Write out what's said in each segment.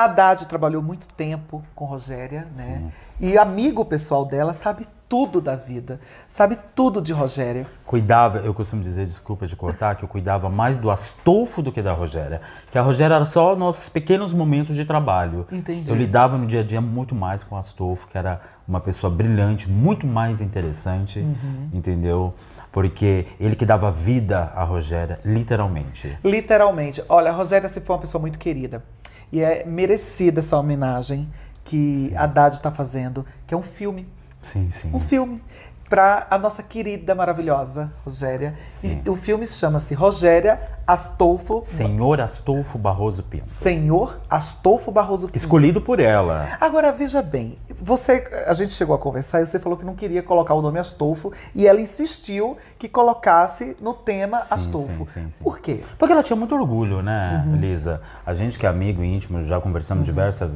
Haddad trabalhou muito tempo com Rogéria, né? Sim. E amigo pessoal dela sabe tudo da vida, sabe tudo de Rogéria. Cuidava, eu costumo dizer, desculpa de cortar, que eu cuidava mais do Astolfo do que da Rogéria. Que a Rogéria era só nossos pequenos momentos de trabalho. Entendi. Eu lidava no dia a dia muito mais com o Astolfo, que era uma pessoa brilhante, muito mais interessante, uhum. entendeu? porque ele que dava vida a Rogéria, literalmente. Literalmente. Olha, a Rogéria sempre foi uma pessoa muito querida. E é merecida essa homenagem que sim. Haddad está fazendo, que é um filme. Sim, sim. Um filme para a nossa querida, maravilhosa Rogéria. Sim. E o filme chama-se Rogéria Astolfo. Senhor Astolfo Barroso Pinto. Senhor Astolfo Barroso Pinto. Escolhido por ela. Agora, veja bem, você, a gente chegou a conversar e você falou que não queria colocar o nome Astolfo e ela insistiu que colocasse no tema sim, Astolfo. Sim, sim, sim, Por quê? Porque ela tinha muito orgulho, né, uhum. Lisa? A gente que é amigo íntimo, já conversamos uhum. diversas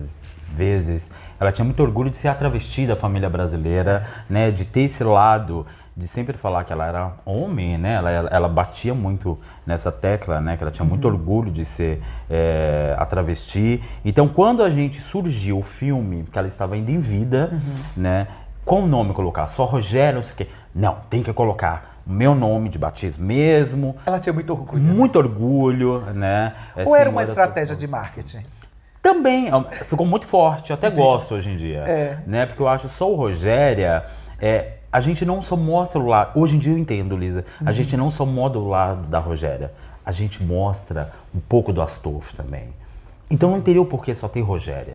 vezes. Ela tinha muito orgulho de ser a travesti da família brasileira, né? De ter esse lado, de sempre falar que ela era homem, né? Ela, ela batia muito nessa tecla, né? Que ela tinha muito uhum. orgulho de ser é, a travesti. Então, quando a gente surgiu o filme, que ela estava ainda em vida, uhum. né? Qual nome colocar? Só Rogério, não sei o quê. Não, tem que colocar meu nome de batismo mesmo. Ela tinha muito orgulho. Né? Muito né? orgulho, né? Ou Senhora era assim, uma estratégia de marketing? também é ficou muito forte, eu até Entendi. gosto hoje em dia. É. Né? Porque eu acho só o Rogéria. É, a gente não só mostra o lado. Hoje em dia eu entendo, Lisa. Uhum. A gente não só mostra o lado da Rogéria. A gente mostra um pouco do Astolfo também. Então não teria o porquê só ter Rogéria.